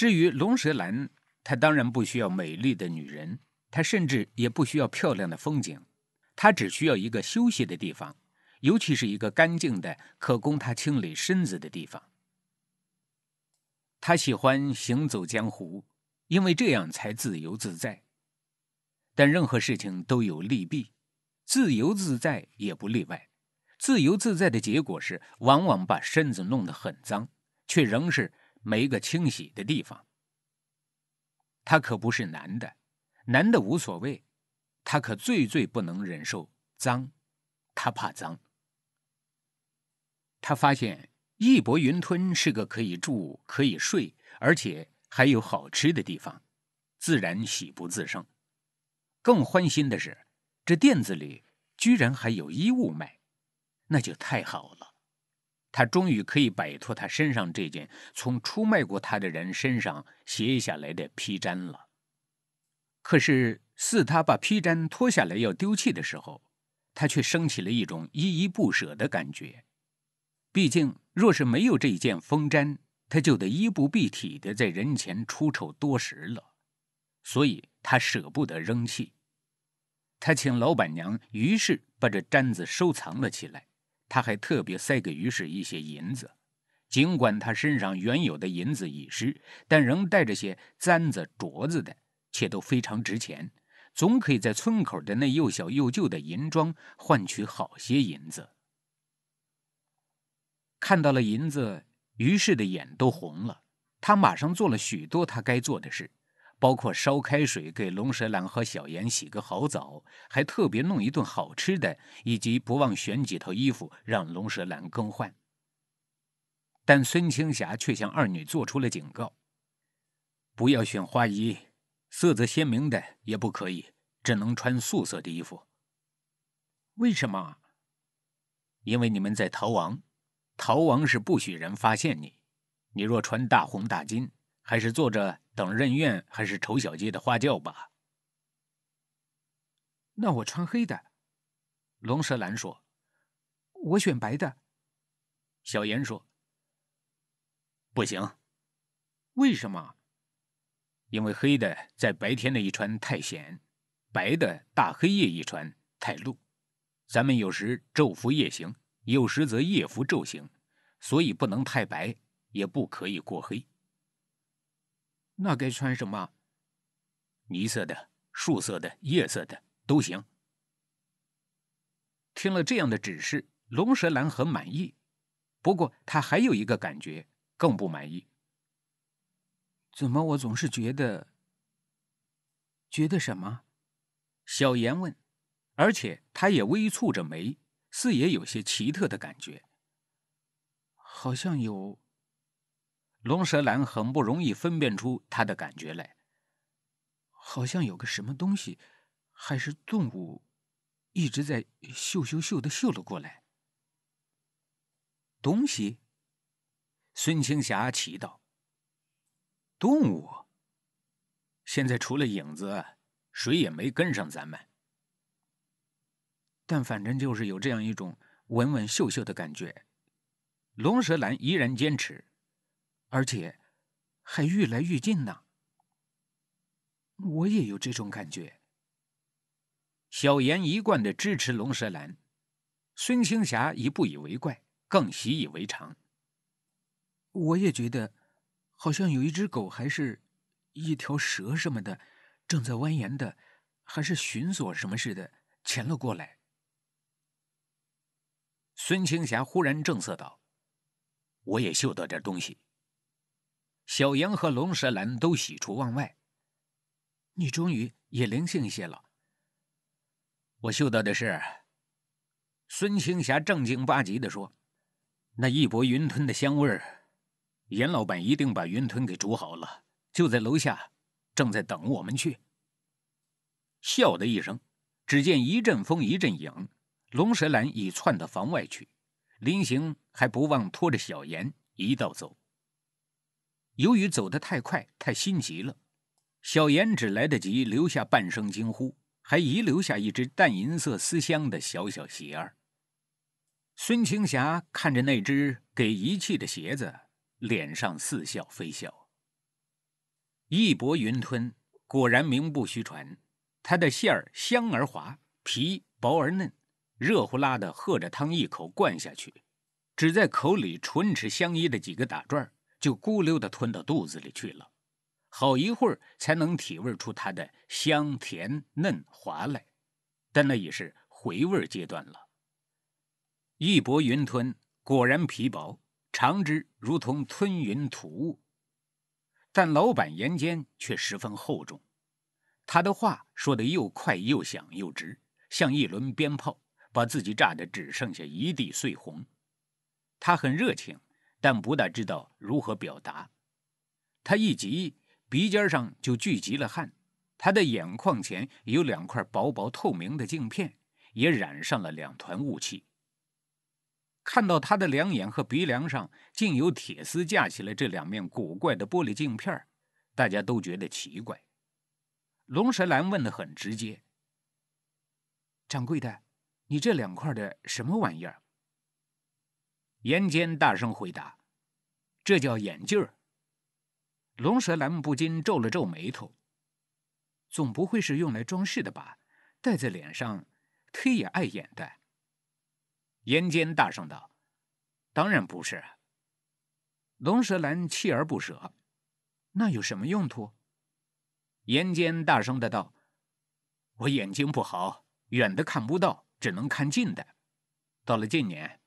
至于龙舌兰，它当然不需要美丽的女人，它甚至也不需要漂亮的风景，它只需要一个休息的地方，尤其是一个干净的、可供它清理身子的地方。他喜欢行走江湖，因为这样才自由自在。但任何事情都有利弊，自由自在也不例外。自由自在的结果是，往往把身子弄得很脏，却仍是。没个清洗的地方，他可不是男的，男的无所谓，他可最最不能忍受脏，他怕脏。他发现义薄云吞是个可以住、可以睡，而且还有好吃的地方，自然喜不自胜。更欢心的是，这店子里居然还有衣物卖，那就太好了。他终于可以摆脱他身上这件从出卖过他的人身上卸下来的披毡了。可是，似他把披毡脱下来要丢弃的时候，他却升起了一种依依不舍的感觉。毕竟，若是没有这一件风毡，他就得衣不蔽体的在人前出丑多时了。所以，他舍不得扔弃。他请老板娘，于是把这毡子收藏了起来。他还特别塞给于氏一些银子，尽管他身上原有的银子已失，但仍带着些簪子、镯子的，且都非常值钱，总可以在村口的那又小又旧的银庄换取好些银子。看到了银子，于氏的眼都红了，他马上做了许多他该做的事。包括烧开水给龙舌兰和小妍洗个好澡，还特别弄一顿好吃的，以及不忘选几套衣服让龙舌兰更换。但孙青霞却向二女做出了警告：不要选花衣，色泽鲜明的也不可以，只能穿素色的衣服。为什么？因为你们在逃亡，逃亡是不许人发现你。你若穿大红大金，还是坐着。等任怨还是丑小鸡的花轿吧。那我穿黑的，龙舌兰说：“我选白的。”小严说：“不行。”为什么？因为黑的在白天的一穿太显，白的大黑夜一穿太露。咱们有时昼伏夜行，有时则夜伏昼行，所以不能太白，也不可以过黑。那该穿什么？泥色的、树色的、叶色的都行。听了这样的指示，龙舌兰很满意。不过他还有一个感觉更不满意。怎么？我总是觉得……觉得什么？小严问。而且他也微蹙着眉，似也有些奇特的感觉。好像有。龙舌兰很不容易分辨出他的感觉来，好像有个什么东西，还是动物，一直在嗅嗅嗅的嗅了过来。东西？孙青霞祈祷。动物？现在除了影子，谁也没跟上咱们。但反正就是有这样一种闻闻嗅嗅的感觉。龙舌兰依然坚持。而且，还愈来愈近呢。我也有这种感觉。小严一贯的支持龙舌兰，孙青霞已不以为怪，更习以为常。我也觉得，好像有一只狗，还是一条蛇什么的，正在蜿蜒的，还是寻索什么似的，潜了过来。孙青霞忽然正色道：“我也嗅到点东西。”小严和龙舌兰都喜出望外。你终于也灵性一些了。我嗅到的是，孙青霞正经八极的说：“那一钵云吞的香味儿，严老板一定把云吞给煮好了，就在楼下，正在等我们去。”笑的一声，只见一阵风一阵影，龙舌兰已窜到房外去，临行还不忘拖着小严一道走。由于走得太快，太心急了，小妍只来得及留下半声惊呼，还遗留下一只淡银色丝香的小小鞋儿。孙青霞看着那只给遗弃的鞋子，脸上似笑非笑。义薄云吞果然名不虚传，它的馅儿香而滑，皮薄而嫩，热乎拉的喝着汤一口灌下去，只在口里唇齿相依的几个打转儿。就咕溜的吞到肚子里去了，好一会儿才能体味出它的香甜嫩滑来，但那已是回味阶段了。义薄云吞果然皮薄，尝之如同吞云吐雾，但老板言间却十分厚重，他的话说得又快又响又直，像一轮鞭炮，把自己炸得只剩下一地碎红。他很热情。但不大知道如何表达，他一急，鼻尖上就聚集了汗，他的眼眶前有两块薄薄透明的镜片，也染上了两团雾气。看到他的两眼和鼻梁上竟有铁丝架起了这两面古怪的玻璃镜片，大家都觉得奇怪。龙舌兰问的很直接：“掌柜的，你这两块的什么玩意儿？”严坚大声回答：“这叫眼镜儿。”龙舌兰不禁皱了皱眉头：“总不会是用来装饰的吧？戴在脸上，忒也碍眼的。”严坚大声道：“当然不是。”龙舌兰锲而不舍：“那有什么用途？”严坚大声的道：“我眼睛不好，远的看不到，只能看近的。到了近年。”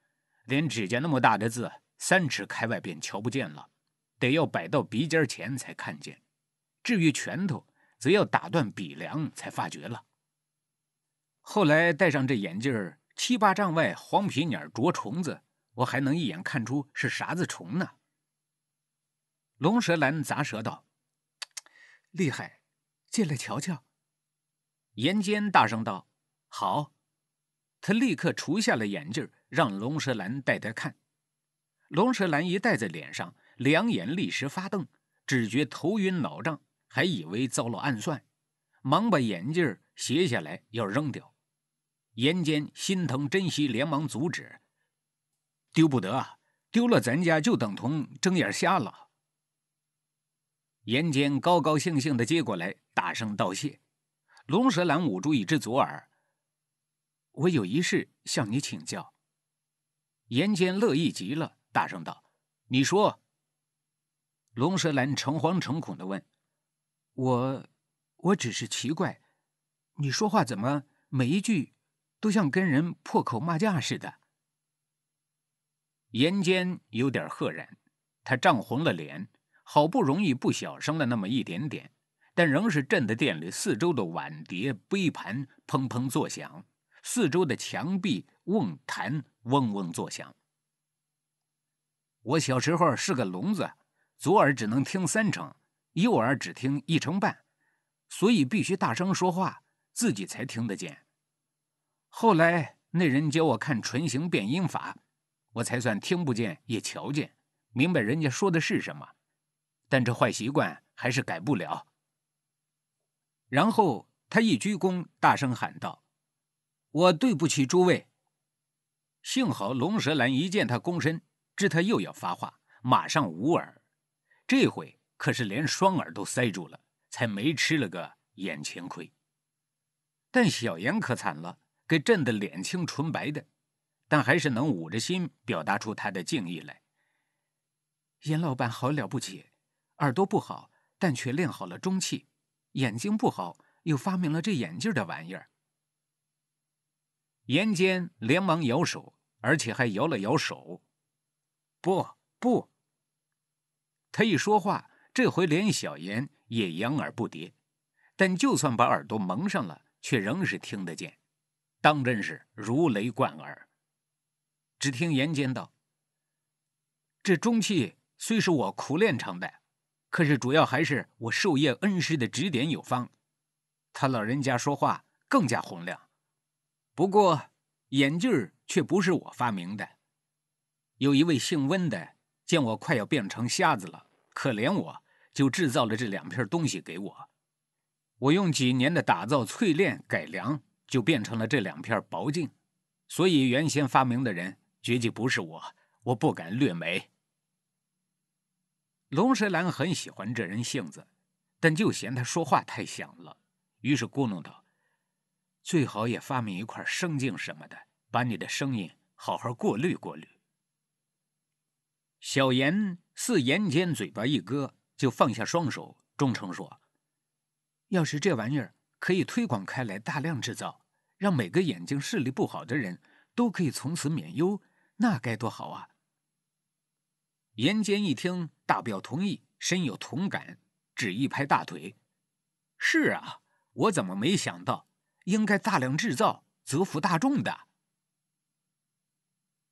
连指甲那么大的字，三尺开外便瞧不见了，得要摆到鼻尖前才看见。至于拳头，则要打断鼻梁才发觉了。后来戴上这眼镜儿，七八丈外黄皮鸟啄虫子，我还能一眼看出是啥子虫呢。龙舌兰砸舌道：“厉害！”进来瞧瞧。严坚大声道：“好！”他立刻除下了眼镜儿。让龙舌兰戴戴看，龙舌兰一戴在脸上，两眼立时发瞪，只觉头晕脑胀，还以为遭了暗算，忙把眼镜儿斜下来要扔掉。严坚心疼珍惜，连忙阻止：“丢不得啊，丢了咱家就等同睁眼瞎了。”严坚高高兴兴地接过来，大声道谢。龙舌兰捂住一只左耳：“我有一事向你请教。”严监乐意极了，大声道：“你说。”龙舌兰诚惶诚恐地问：“我，我只是奇怪，你说话怎么每一句都像跟人破口骂架似的？”严坚有点赫然，他涨红了脸，好不容易不小声了那么一点点，但仍是震得店里四周的碗碟杯盘砰砰作响，四周的墙壁瓮坛。嗡嗡作响。我小时候是个聋子，左耳只能听三成，右耳只听一成半，所以必须大声说话，自己才听得见。后来那人教我看唇形变音法，我才算听不见也瞧见，明白人家说的是什么。但这坏习惯还是改不了。然后他一鞠躬，大声喊道：“我对不起诸位。”幸好龙舌兰一见他躬身，知他又要发话，马上捂耳。这回可是连双耳都塞住了，才没吃了个眼前亏。但小严可惨了，给震得脸青唇白的，但还是能捂着心表达出他的敬意来。严老板好了不起，耳朵不好，但却练好了中气；眼睛不好，又发明了这眼镜的玩意儿。岩坚连忙摇手，而且还摇了摇手。不不。他一说话，这回连小言也仰耳不迭，但就算把耳朵蒙上了，却仍是听得见，当真是如雷贯耳。只听岩坚道：“这中气虽是我苦练成的，可是主要还是我授业恩师的指点有方，他老人家说话更加洪亮。”不过，眼镜却不是我发明的。有一位姓温的，见我快要变成瞎子了，可怜我，就制造了这两片东西给我。我用几年的打造、淬炼、改良，就变成了这两片薄镜。所以原先发明的人，绝技不是我。我不敢略美。龙舌兰很喜欢这人性子，但就嫌他说话太响了，于是咕哝道。最好也发明一块声镜什么的，把你的声音好好过滤过滤。小严似严监嘴巴一割，就放下双手，忠诚说：“要是这玩意儿可以推广开来，大量制造，让每个眼睛视力不好的人都可以从此免忧，那该多好啊！”严监一听，大表同意，深有同感，只一拍大腿：“是啊，我怎么没想到？”应该大量制造，折福大众的。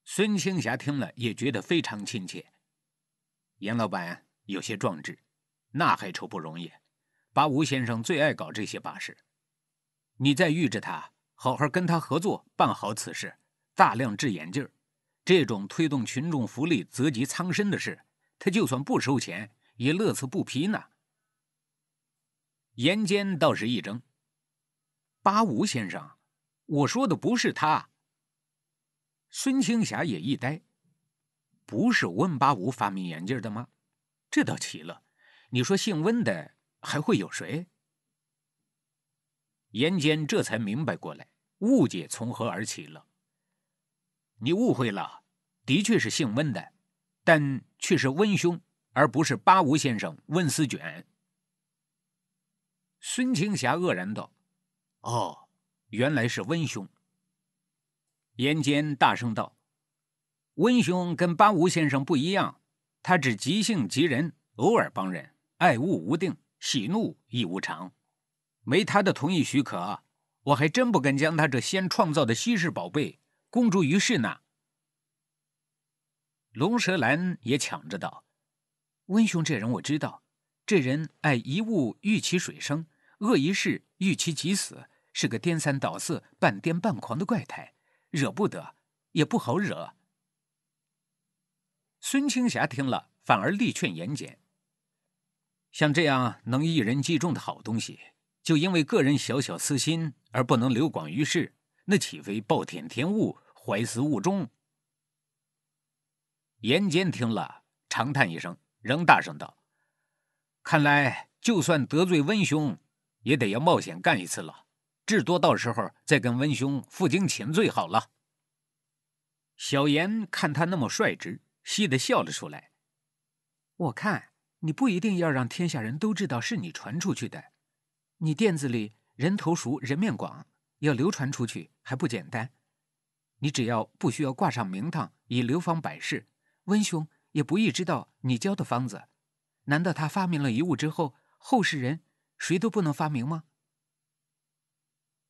孙青霞听了也觉得非常亲切，严老板有些壮志，那还愁不容易？八吴先生最爱搞这些把式，你再遇着他，好好跟他合作，办好此事，大量制眼镜这种推动群众福利、泽及苍生的事，他就算不收钱，也乐此不疲呢。严坚倒是一怔。八吴先生，我说的不是他。孙青霞也一呆，不是温八吴发明眼镜的吗？这倒奇了，你说姓温的还会有谁？严监这才明白过来，误解从何而起了。你误会了，的确是姓温的，但却是温兄，而不是八吴先生温思卷。孙青霞愕然道。哦，原来是温兄。言间大声道：“温兄跟巴吾先生不一样，他只急性急人，偶尔帮人，爱物无定，喜怒亦无常。没他的同意许可，我还真不敢将他这先创造的稀世宝贝公诸于世呢。”龙舌兰也抢着道：“温兄这人我知道，这人爱一物欲其水生，恶一事欲其即死。”是个颠三倒四、半癫半狂的怪胎，惹不得，也不好惹。孙青霞听了，反而力劝严监：“像这样能一人击中的好东西，就因为个人小小私心而不能流广于世，那岂非暴殄天物、怀私误中？严监听了，长叹一声，仍大声道：“看来，就算得罪温兄，也得要冒险干一次了。”至多到时候再跟温兄负荆请罪好了。小严看他那么率直，气的笑了出来。我看你不一定要让天下人都知道是你传出去的，你店子里人头熟、人面广，要流传出去还不简单。你只要不需要挂上名堂，以流芳百世，温兄也不易知道你教的方子。难道他发明了遗物之后，后世人谁都不能发明吗？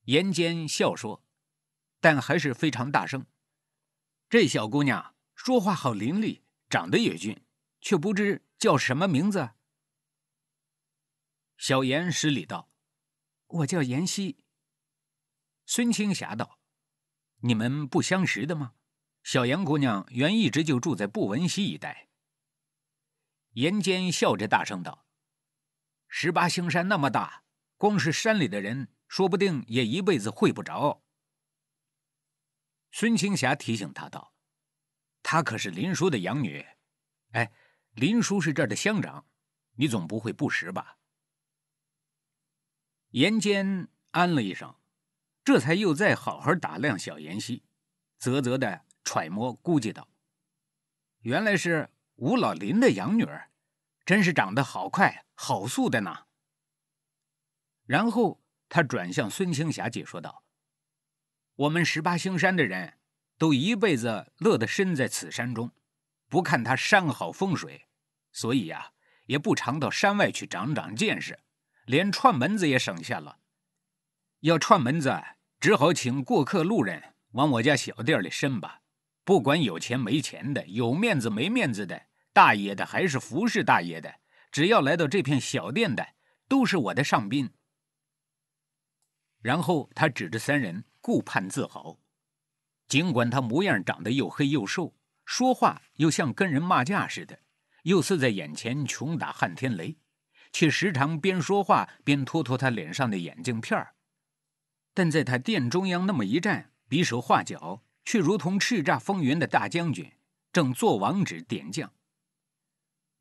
严监笑说：“但还是非常大声。这小姑娘说话好伶俐，长得也俊，却不知叫什么名字。”小严施礼道：“我叫妍希。”孙青霞道：“你们不相识的吗？小严姑娘原一直就住在布文溪一带。”严监笑着大声道：“十八星山那么大，光是山里的人。”说不定也一辈子会不着。孙青霞提醒他道：“她可是林叔的养女，哎，林叔是这儿的乡长，你总不会不识吧？”严坚安了一声，这才又再好好打量小妍希，啧啧的揣摩估计道：“原来是吴老林的养女儿，真是长得好快好速的呢。”然后。他转向孙青霞解说道：“我们十八星山的人，都一辈子乐得身在此山中，不看他山好风水，所以呀，也不常到山外去长长见识，连串门子也省下了。要串门子，只好请过客路人往我家小店里伸吧。不管有钱没钱的，有面子没面子的，大爷的还是服侍大爷的，只要来到这片小店的，都是我的上宾。”然后他指着三人，顾盼自豪。尽管他模样长得又黑又瘦，说话又像跟人骂架似的，又似在眼前穷打旱天雷，却时常边说话边拖拖他脸上的眼镜片儿。但在他殿中央那么一站，比手画脚，却如同叱咤风云的大将军，正做王旨点将。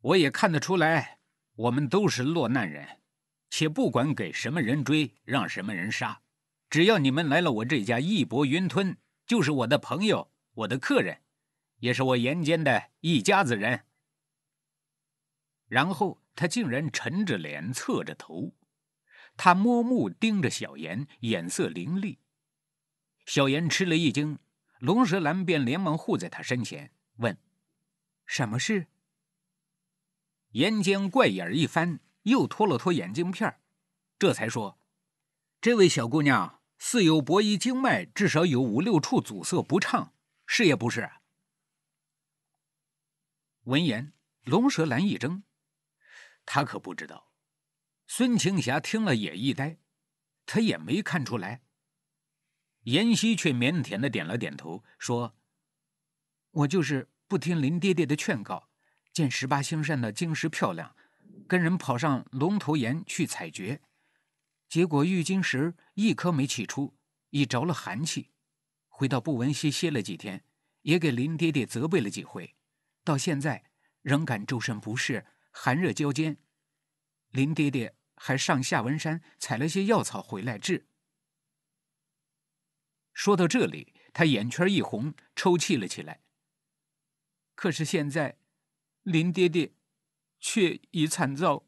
我也看得出来，我们都是落难人。且不管给什么人追，让什么人杀，只要你们来了，我这家义薄云吞就是我的朋友，我的客人，也是我岩间的一家子人。然后他竟然沉着脸，侧着头，他摸目盯着小严，眼色凌厉。小严吃了一惊，龙舌兰便连忙护在他身前，问：“什么事？”岩间怪眼儿一翻。又脱了脱眼镜片这才说：“这位小姑娘似有博衣经脉，至少有五六处阻塞不畅，是也不是？”闻言，龙舌兰一怔，他可不知道。孙青霞听了也一呆，她也没看出来。妍希却腼腆的点了点头，说：“我就是不听林爹爹的劝告，见十八星山的晶石漂亮。”跟人跑上龙头岩去采掘，结果玉晶石一颗没取出，已着了寒气。回到布文溪歇了几天，也给林爹爹责备了几回。到现在仍感周身不适，寒热交煎。林爹爹还上下文山采了些药草回来治。说到这里，他眼圈一红，抽泣了起来。可是现在，林爹爹。却已惨遭。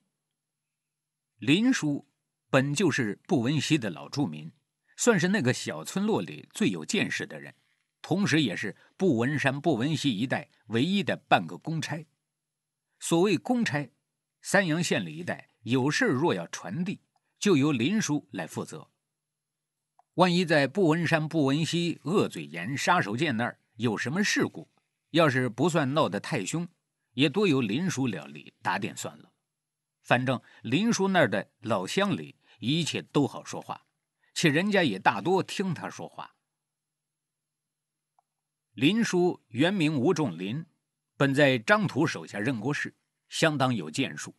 林叔本就是布文溪的老住民，算是那个小村落里最有见识的人，同时也是布文山、布文溪一带唯一的半个公差。所谓公差，三阳县里一带有事若要传递，就由林叔来负责。万一在布文山、布文溪、恶嘴岩、杀手涧那儿有什么事故，要是不算闹得太凶。也多由林叔料理打点算了，反正林叔那儿的老乡里一切都好说话，且人家也大多听他说话。林叔原名吴仲林，本在张屠手下任过事，相当有建树，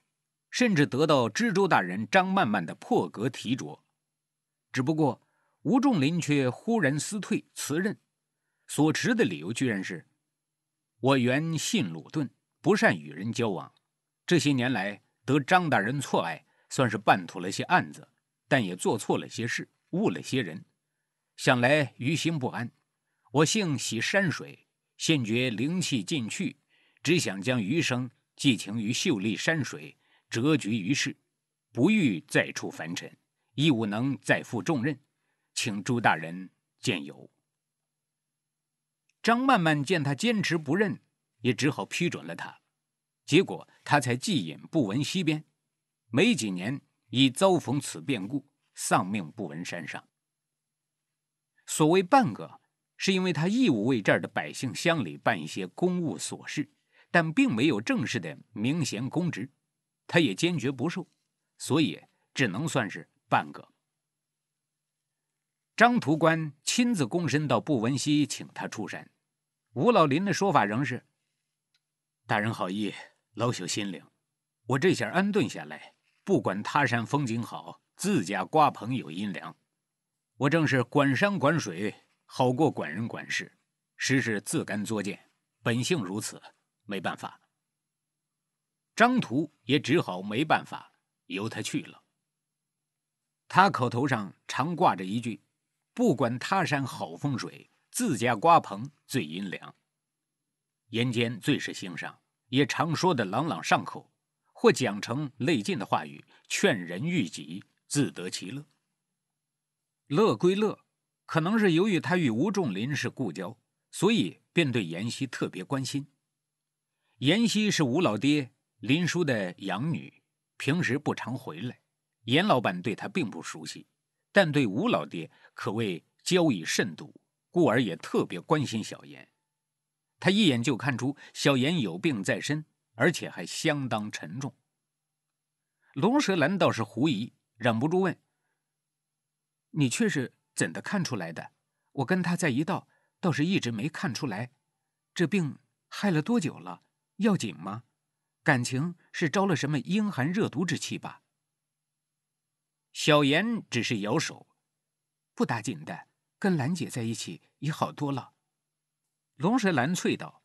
甚至得到知州大人张漫漫的破格提擢。只不过吴仲林却忽然辞退辞任，所持的理由居然是：“我原信鲁钝。”不善与人交往，这些年来得张大人错爱，算是办妥了些案子，但也做错了些事，误了些人，想来于心不安。我性喜山水，现觉灵气尽去，只想将余生寄情于秀丽山水，折菊于世，不欲再出凡尘，亦无能再负重任，请朱大人见由。张曼曼见他坚持不认。也只好批准了他，结果他才寄隐不闻西边，没几年已遭逢此变故，丧命不闻山上。所谓半个，是因为他义务为这儿的百姓乡里办一些公务琐事，但并没有正式的明贤公职，他也坚决不受，所以只能算是半个。张屠官亲自躬身到布文西请他出山，吴老林的说法仍是。大人好意，老朽心领。我这下安顿下来，不管他山风景好，自家瓜棚有阴凉。我正是管山管水好过管人管事，实是自甘作贱，本性如此，没办法。张图也只好没办法，由他去了。他口头上常挂着一句：“不管他山好风水，自家瓜棚最阴凉。”言间最是欣赏，也常说的朗朗上口，或讲成泪尽的话语，劝人欲己，自得其乐。乐归乐，可能是由于他与吴仲林是故交，所以便对妍希特别关心。妍希是吴老爹林叔的养女，平时不常回来，严老板对她并不熟悉，但对吴老爹可谓交以甚笃，故而也特别关心小严。他一眼就看出小妍有病在身，而且还相当沉重。龙舌兰倒是狐疑，忍不住问：“你却是怎的看出来的？我跟他在一道，倒是一直没看出来。这病害了多久了？要紧吗？感情是招了什么阴寒热毒之气吧？”小妍只是摇手：“不打紧的，跟兰姐在一起也好多了。”龙舌兰翠道：“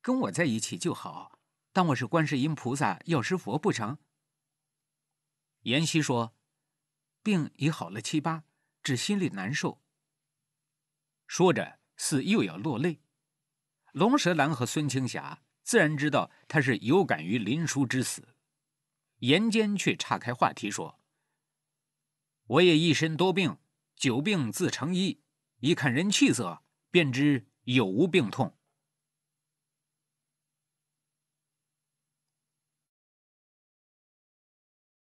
跟我在一起就好，当我是观世音菩萨、药师佛不成？”妍希说：“病已好了七八，只心里难受。”说着，似又要落泪。龙舌兰和孙青霞自然知道他是有感于林叔之死，言坚却岔开话题说：“我也一身多病，久病自成医，一看人气色便知。”有无病痛？